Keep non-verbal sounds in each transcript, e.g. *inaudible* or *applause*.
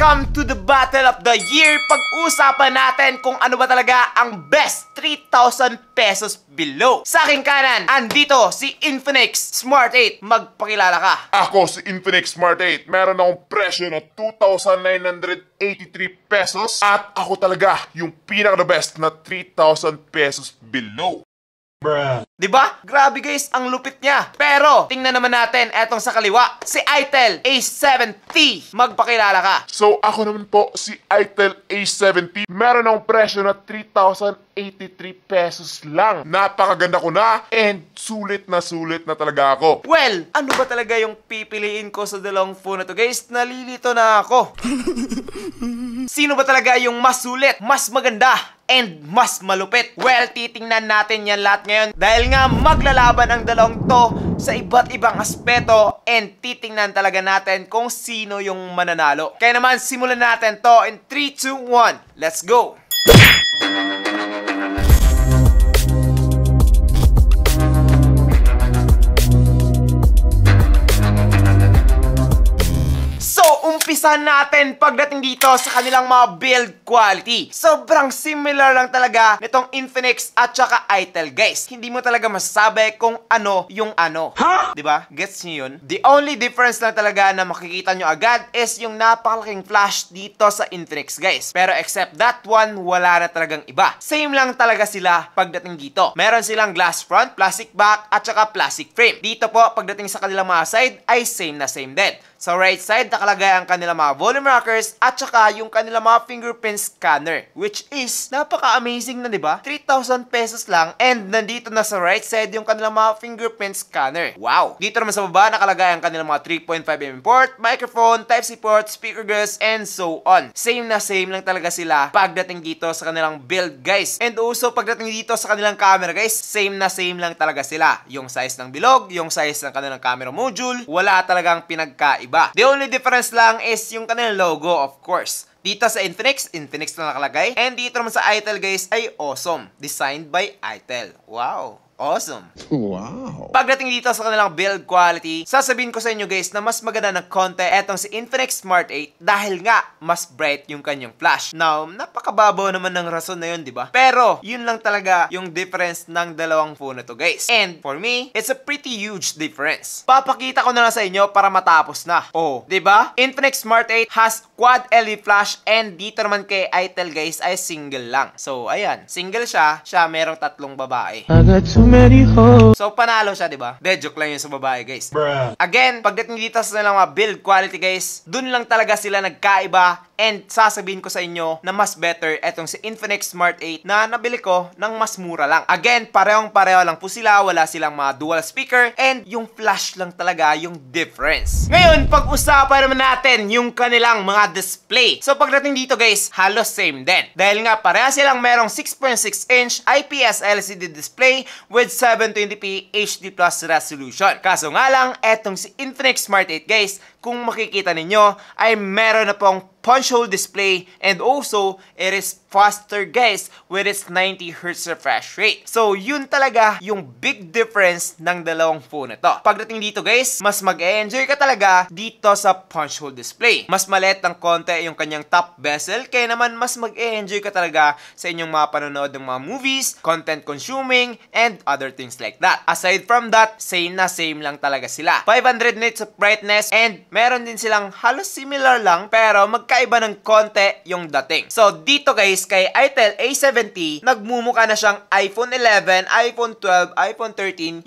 Welcome to the Battle of the Year! Pag-usapan natin kung ano ba talaga ang best 3,000 pesos below. Sa aking kanan, andito si Infinix Smart 8. Magpakilala ka. Ako si Infinix Smart 8. Meron akong presyo na 2,983 pesos at ako talaga yung pinaka-best the na 3,000 pesos below. Bruh. Diba? Grabe guys, ang lupit niya. Pero, tingnan naman natin etong sa kaliwa. Si Itel A70. Magpakilala ka. So, ako naman po, si Itel A70. Meron akong presyo na 3,083 pesos lang. Napakaganda ko na and sulit na sulit na talaga ako. Well, ano ba talaga yung pipiliin ko sa dalawang phone na to guys? Nalilito na ako. *laughs* Sino ba talaga yung mas sulit, mas maganda, and mas malupit. Well, titingnan natin yan lahat ngayon dahil nga maglalaban ang dalawang to sa iba't ibang aspeto and titingnan talaga natin kung sino yung mananalo. Kaya naman, simulan natin to in 3, 2, 1. Let's go! Uumpisan natin pagdating dito sa kanilang mga build quality. Sobrang similar lang talaga nitong Infinix at saka Itel, guys. Hindi mo talaga masasabi kung ano yung ano. Ha? Huh? 'Di ba? Gets niyo 'yun? The only difference lang talaga na makikita nyo agad is yung napakalaking flash dito sa Infinix, guys. Pero except that one, wala na talagang iba. Same lang talaga sila pagdating dito. Meron silang glass front, plastic back, at saka plastic frame. Dito po, pagdating sa kanilang mga side, ay same na same din. Sa right side, nakalagay ang kanilang mga volume rockers at saka yung kanilang mga fingerprint scanner, which is napaka-amazing na, di ba? 3,000 pesos lang and nandito na sa right side yung kanilang mga fingerprint scanner. Wow! Dito naman sa baba, nakalagay ang kanilang mga 3.5mm port, microphone, Type-C port, speaker girls, and so on. Same na same lang talaga sila pagdating dito sa kanilang build, guys. And also, pagdating dito sa kanilang camera, guys, same na same lang talaga sila. Yung size ng bilog, yung size ng kanilang camera module, wala talagang pinagkaiba iba. The only difference lang is yung kanilang logo, of course. Dito sa Infinix, Infinix na nakalagay. And dito naman sa ITEL guys ay awesome. Designed by ITEL. Wow! Awesome! Wow! Pagdating dito sa kanilang build quality, sasabihin ko sa inyo guys na mas maganda ng konti etong si Infinix Smart 8 dahil nga mas bright yung kanyang flash. Now, napakababaw naman ng rason na yun, di ba? Pero, yun lang talaga yung difference ng dalawang phone na to guys. And for me, it's a pretty huge difference. Papakita ko na lang sa inyo para matapos na. Oh, di ba? Infinix Smart 8 has quad LED flash and dito naman kay Itel guys ay single lang. So, ayan. Single siya, siya merong tatlong babae. I got too many hoes. So, panalo Nanalo siya, di ba? De, joke lang yun sa babae, guys. Bruh. Again, pagdating dito sa nilang mga build quality, guys, dun lang talaga sila nagkaiba And sasabihin ko sa inyo na mas better itong si Infinix Smart 8 na nabili ko ng mas mura lang. Again, parehong pareho lang po sila, wala silang mga dual speaker and yung flash lang talaga yung difference. Ngayon, pag-usapan naman natin yung kanilang mga display. So pagdating dito guys, halos same din. Dahil nga pareha silang merong 6.6 inch IPS LCD display with 720p HD plus resolution. Kaso nga lang, etong si Infinix Smart 8 guys, kung makikita ninyo, ay meron na pong punch hole display and also it is faster guys with its 90 hertz refresh rate. So yun talaga yung big difference ng dalawang phone na to. Pagdating dito guys, mas mag-enjoy ka talaga dito sa punch hole display. Mas maliit ng konti yung kanyang top bezel kaya naman mas mag-enjoy ka talaga sa inyong mga panonood ng mga movies, content consuming, and other things like that. Aside from that, same na same lang talaga sila. 500 nits of brightness and meron din silang halos similar lang pero mag magkaiba ng konti yung dating. So dito guys, kay Itel A70, nagmumuka na siyang iPhone 11, iPhone 12, iPhone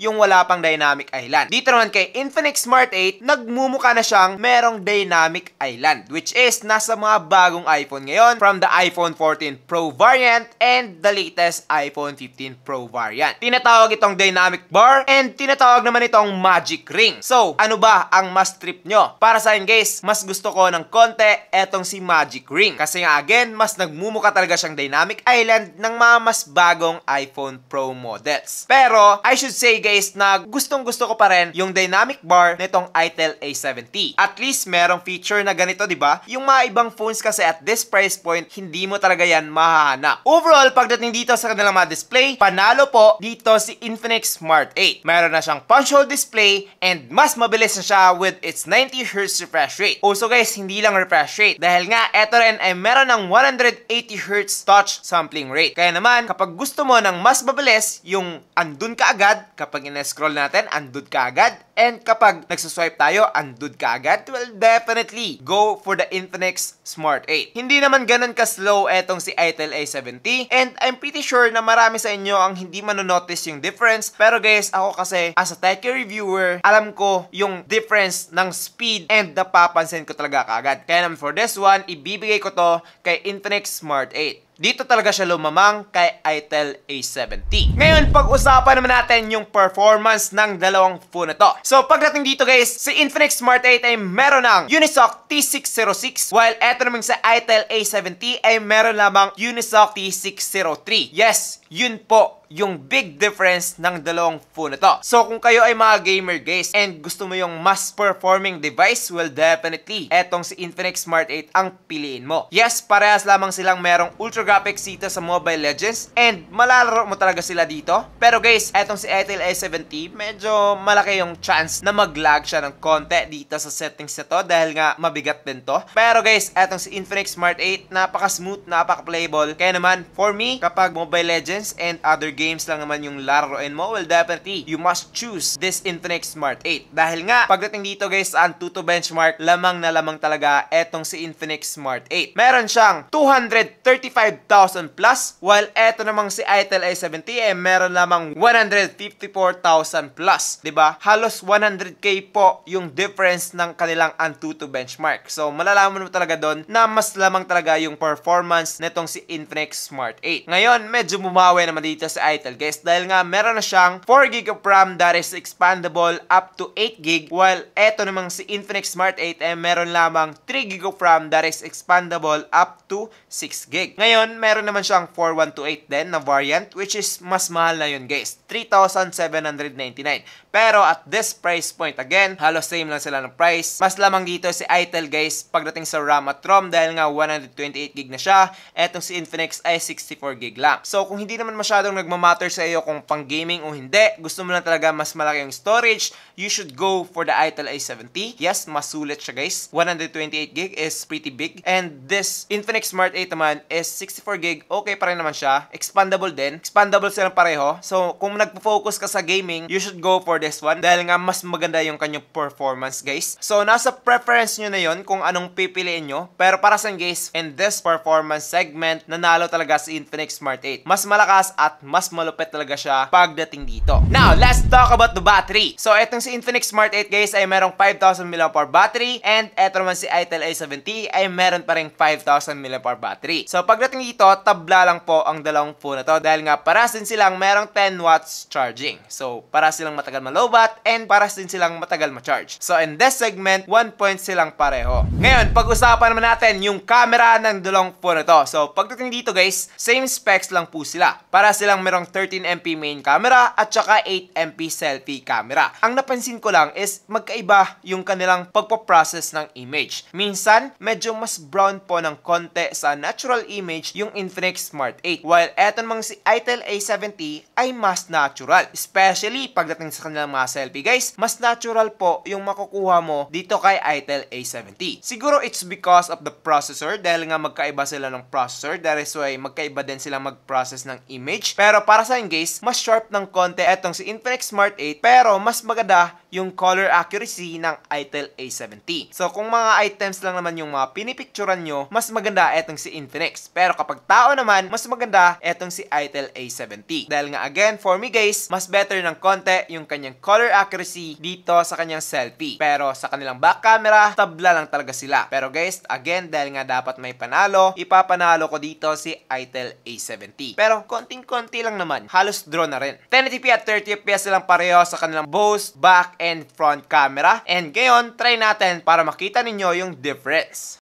13, yung wala pang dynamic island. Dito naman kay Infinix Smart 8, nagmumuka na siyang merong dynamic island, which is nasa mga bagong iPhone ngayon from the iPhone 14 Pro variant and the latest iPhone 15 Pro variant. Tinatawag itong dynamic bar and tinatawag naman itong magic ring. So, ano ba ang mas trip nyo? Para sa akin guys, mas gusto ko ng konti, eto etong si Magic Ring. Kasi nga again, mas nagmumukha talaga siyang Dynamic Island ng mga mas bagong iPhone Pro models. Pero, I should say guys na gustong gusto ko pa rin yung dynamic bar nitong Itel A70. At least merong feature na ganito, di ba? Yung mga ibang phones kasi at this price point, hindi mo talaga yan mahahanap. Overall, pagdating dito sa kanilang mga display, panalo po dito si Infinix Smart 8. Meron na siyang punch hole display and mas mabilis na siya with its 90Hz refresh rate. Also guys, hindi lang refresh rate dahil nga eto rin ay meron ng 180Hz touch sampling rate. Kaya naman, kapag gusto mo ng mas mabilis, yung andun ka agad, kapag in-scroll natin, andun ka agad, And kapag nagsuswipe tayo, undod ka agad, well, definitely go for the Infinix Smart 8. Hindi naman ganun ka-slow etong si Itel A70 and I'm pretty sure na marami sa inyo ang hindi manonotice yung difference. Pero guys, ako kasi as a tech reviewer, alam ko yung difference ng speed and napapansin ko talaga kaagad. Kaya naman for this one, ibibigay ko to kay Infinix Smart 8. Dito talaga siya lumamang kay ITEL A70. Ngayon, pag-usapan naman natin yung performance ng dalawang phone na to. So, pagdating dito guys, si Infinix Smart 8 ay meron ng Unisoc T606 while eto naman sa ITEL A70 ay meron lamang Unisoc T603. Yes, yun po yung big difference ng dalawang phone na to. So kung kayo ay mga gamer guys and gusto mo yung mas performing device, well definitely etong si Infinix Smart 8 ang piliin mo. Yes, parehas lamang silang merong ultra graphics dito sa Mobile Legends and malalaro mo talaga sila dito. Pero guys, etong si Etel A70 medyo malaki yung chance na maglag siya ng konti dito sa settings na to dahil nga mabigat din to. Pero guys, etong si Infinix Smart 8 napaka-smooth, napaka-playable. Kaya naman, for me, kapag Mobile Legends games and other games lang naman yung laruin mo, well definitely, eh, you must choose this Infinix Smart 8. Dahil nga, pagdating dito guys, sa Antutu benchmark, lamang na lamang talaga etong si Infinix Smart 8. Meron siyang 235,000 plus, while eto namang si Itel A70 eh, meron lamang 154,000 plus. ba diba? Halos 100k po yung difference ng kanilang Antutu benchmark. So, malalaman mo talaga doon na mas lamang talaga yung performance netong si Infinix Smart 8. Ngayon, medyo muma bumawi naman dito sa ITEL guys dahil nga meron na siyang 4GB of RAM that is expandable up to 8GB while eto namang si Infinix Smart 8 m meron lamang 3GB of RAM that is expandable up to 6GB. Ngayon, meron naman siyang 4128 din na variant which is mas mahal na yun guys, 3,799. Pero at this price point again, halos same lang sila ng price. Mas lamang dito si ITEL guys pagdating sa RAM at ROM dahil nga 128GB na siya, etong si Infinix ay 64GB lang. So kung hindi hindi naman masyadong nagmamatter sa iyo kung pang gaming o hindi, gusto mo lang talaga mas malaki yung storage, you should go for the ITEL A70. Yes, masulit siya guys. 128 gb is pretty big. And this Infinix Smart 8 naman is 64 gb Okay pa rin naman siya. Expandable din. Expandable sila pareho. So, kung nagpo-focus ka sa gaming, you should go for this one dahil nga mas maganda yung kanyang performance guys. So, nasa preference nyo na yon kung anong pipiliin nyo. Pero para sa guys, in this performance segment, nanalo talaga si Infinix Smart 8. Mas malaki malakas at mas malupit talaga siya pagdating dito. Now, let's talk about the battery. So, itong si Infinix Smart 8 guys ay merong 5,000 mAh battery and eto naman si Itel A70 ay meron pa rin 5,000 mAh battery. So, pagdating dito, tabla lang po ang dalawang phone na to dahil nga para din silang merong 10 watts charging. So, para silang matagal malobat and para din silang matagal ma-charge. So, in this segment, 1 point silang pareho. Ngayon, pag-usapan naman natin yung camera ng dalawang phone na to. So, pagdating dito guys, same specs lang po sila para silang merong 13MP main camera at saka 8MP selfie camera. Ang napansin ko lang is magkaiba yung kanilang pagpaprocess ng image. Minsan, medyo mas brown po ng konti sa natural image yung Infinix Smart 8 while eto namang si Itel A70 ay mas natural. Especially pagdating sa kanilang mga selfie guys, mas natural po yung makukuha mo dito kay Itel A70. Siguro it's because of the processor dahil nga magkaiba sila ng processor that is why magkaiba din sila mag-process ng image. Pero para sa guys, mas sharp ng konti etong si Infinix Smart 8 pero mas maganda yung color accuracy ng ITEL A70. So kung mga items lang naman yung mga pinipicturan nyo, mas maganda etong si Infinix. Pero kapag tao naman, mas maganda etong si ITEL A70. Dahil nga again, for me guys, mas better ng konti yung kanyang color accuracy dito sa kanyang selfie. Pero sa kanilang back camera, tabla lang talaga sila. Pero guys, again, dahil nga dapat may panalo, ipapanalo ko dito si ITEL A70. Pero konting-konti lang naman, halos draw na rin. 1080p at 30fps lang pareho sa kanilang both back and front camera. And ngayon, try natin para makita ninyo yung difference.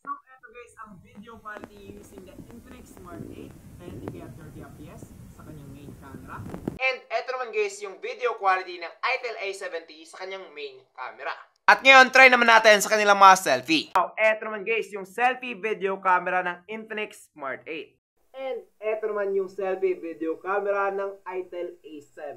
So, eto guys, ang video quality using the Infinix Smart 8, 1080p at 30fps sa kanyang main camera. And eto naman guys, yung video quality ng Itel A70 sa kanyang main camera. At ngayon, try naman natin sa kanilang mga selfie. Now, eto naman guys, yung selfie video camera ng Infinix Smart 8. And eto naman yung selfie video camera ng Itel A7.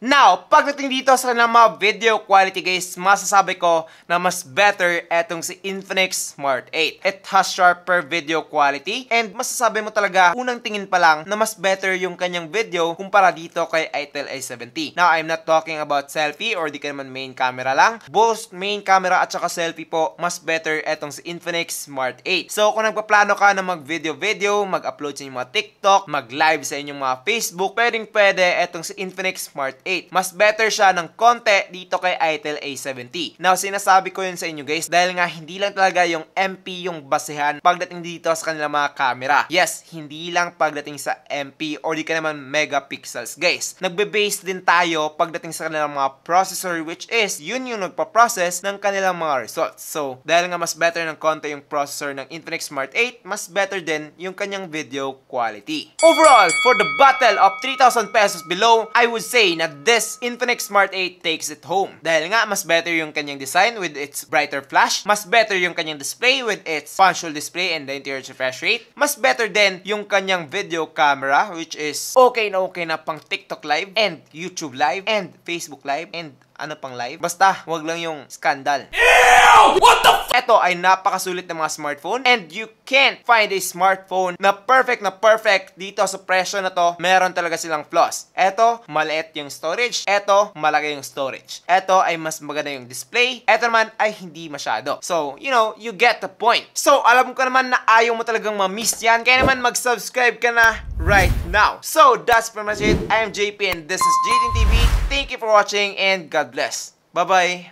Now, pagdating dito sa kanilang mga video quality guys, masasabi ko na mas better etong si Infinix Smart 8. It has sharper video quality and masasabi mo talaga unang tingin pa lang na mas better yung kanyang video kumpara dito kay Itel A70. Now, I'm not talking about selfie or di ka naman main camera lang. Both main camera at saka selfie po, mas better etong si Infinix Smart 8. So, kung nagpaplano ka na mag-video-video, mag-upload sa inyong mga TikTok, mag-live sa inyong mga Facebook, pwedeng pwede etong si Infinix Smart 8 8. Mas better siya ng konti dito kay Itel A70. Now, sinasabi ko yun sa inyo guys dahil nga hindi lang talaga yung MP yung basehan pagdating dito sa kanilang mga camera. Yes, hindi lang pagdating sa MP or di ka naman megapixels guys. Nagbe-base din tayo pagdating sa kanilang mga processor which is yun yung nagpa-process ng kanilang mga results. So, dahil nga mas better ng konti yung processor ng Infinix Smart 8, mas better din yung kanyang video quality. Overall, for the battle of 3,000 pesos below, I would say na this Infinix Smart 8 takes it home. Dahil nga, mas better yung kanyang design with its brighter flash, mas better yung kanyang display with its punch display and the interior refresh rate, mas better din yung kanyang video camera which is okay na okay na pang TikTok live and YouTube live and Facebook live and ano pang live. Basta, wag lang yung scandal. Ew! What the f- Ito ay napakasulit ng mga smartphone and you can't find a smartphone na perfect na perfect dito sa presyo na to. Meron talaga silang flaws. Ito, maliit yung storage. Ito, malaki yung storage. Ito ay mas maganda yung display. Ito naman ay hindi masyado. So, you know, you get the point. So, alam ko naman na ayaw mo talagang ma-miss yan. Kaya naman mag-subscribe ka na right now. So, that's pretty much it. I am JP and this is JDTV. Thank you for watching and God bless. Bye-bye!